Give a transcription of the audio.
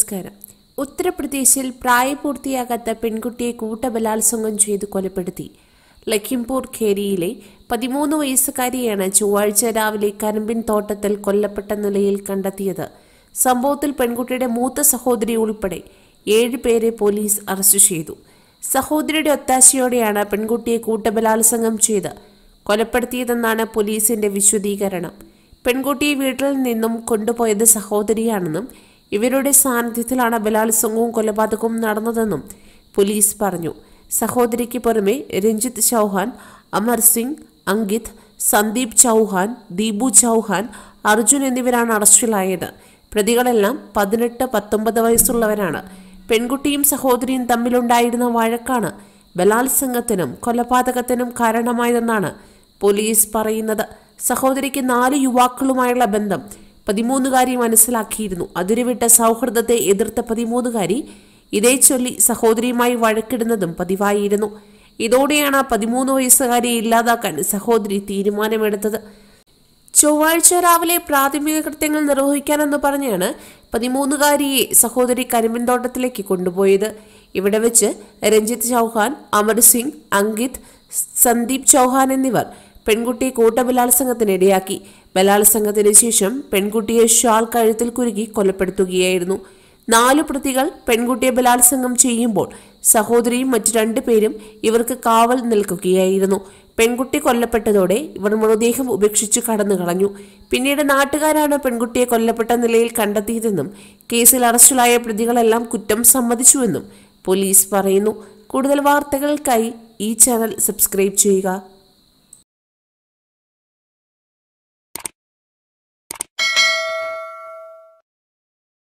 നമസ്കാരം ഉത്തർപ്രദേശിൽ പ്രായപൂർത്തിയാകാത്ത പെൺകുട്ടിയെ കൂട്ടബലാത്സംഗം ചെയ്ത് കൊലപ്പെടുത്തി ലഖിംപൂർ ഖേരിയിലെ പതിമൂന്ന് വയസ്സുകാരിയാണ് ചൊവ്വാഴ്ച രാവിലെ കരമ്പിൻ തോട്ടത്തിൽ കൊല്ലപ്പെട്ട നിലയിൽ കണ്ടെത്തിയത് സംഭവത്തിൽ പെൺകുട്ടിയുടെ മൂത്ത സഹോദരി ഉൾപ്പെടെ ഏഴുപേരെ പോലീസ് അറസ്റ്റ് ചെയ്തു സഹോദരിയുടെ ഒത്താശയോടെയാണ് പെൺകുട്ടിയെ കൂട്ടബലാത്സംഗം ചെയ്ത് കൊലപ്പെടുത്തിയതെന്നാണ് പോലീസിന്റെ വിശദീകരണം പെൺകുട്ടിയെ വീട്ടിൽ നിന്നും കൊണ്ടുപോയത് സഹോദരിയാണെന്നും ഇവരുടെ സാന്നിധ്യത്തിലാണ് ബലാത്സംഗവും കൊലപാതകവും നടന്നതെന്നും പോലീസ് പറഞ്ഞു സഹോദരിക്ക് പുറമെ രഞ്ജിത്ത് ചൗഹാൻ അമർ സിംഗ് അങ്കിത് സന്ദീപ് ചൗഹാൻ ദീപു ചൗഹാൻ അർജുൻ എന്നിവരാണ് അറസ്റ്റിലായത് പ്രതികളെല്ലാം പതിനെട്ട് പത്തൊമ്പത് വയസ്സുള്ളവരാണ് പെൺകുട്ടിയും സഹോദരിയും തമ്മിലുണ്ടായിരുന്ന വഴക്കാണ് ബലാത്സംഗത്തിനും കൊലപാതകത്തിനും കാരണമായതെന്നാണ് പോലീസ് പറയുന്നത് സഹോദരിക്ക് നാല് യുവാക്കളുമായുള്ള ബന്ധം പതിമൂന്നുകാരി മനസ്സിലാക്കിയിരുന്നു അതിരുവിട്ട സൗഹൃദത്തെ എതിർത്ത പതിമൂന്നുകാരി ഇതേ ചൊല്ലി സഹോദരിയുമായി വഴക്കിടുന്നതും പതിവായിരുന്നു ഇതോടെയാണ് പതിമൂന്ന് വയസ്സുകാരിയെ ഇല്ലാതാക്കാൻ സഹോദരി തീരുമാനമെടുത്തത് ചൊവ്വാഴ്ച രാവിലെ പ്രാഥമിക കൃത്യങ്ങൾ നിർവഹിക്കാനെന്ന് പറഞ്ഞാണ് പതിമൂന്നുകാരിയെ സഹോദരി കരിമ്പിൻതോട്ടത്തിലേക്ക് കൊണ്ടുപോയത് ഇവിടെ വെച്ച് രഞ്ജിത്ത് ചൗഹാൻ അമർ സിംഗ് അങ്കിത് സന്ദീപ് ചൗഹാൻ എന്നിവർ പെൺകുട്ടി കൂട്ടബലാത്സംഗത്തിനിടയാക്കി ബലാത്സംഗത്തിന് ശേഷം പെൺകുട്ടിയെ ഷാൾ കഴുത്തിൽ കുരുക്കി കൊലപ്പെടുത്തുകയായിരുന്നു നാലു പ്രതികൾ പെൺകുട്ടിയെ ബലാത്സംഗം ചെയ്യുമ്പോൾ സഹോദരിയും മറ്റു പേരും ഇവർക്ക് കാവൽ നിൽക്കുകയായിരുന്നു പെൺകുട്ടി കൊല്ലപ്പെട്ടതോടെ ഇവർ മൃതദേഹം ഉപേക്ഷിച്ച് കടന്നു കളഞ്ഞു പിന്നീട് നാട്ടുകാരാണ് പെൺകുട്ടിയെ കൊല്ലപ്പെട്ട നിലയിൽ കണ്ടെത്തിയതെന്നും കേസിൽ അറസ്റ്റിലായ പ്രതികളെല്ലാം കുറ്റം സമ്മതിച്ചുവെന്നും പോലീസ് പറയുന്നു കൂടുതൽ വാർത്തകൾക്കായി ഈ ചാനൽ സബ്സ്ക്രൈബ് ചെയ്യുക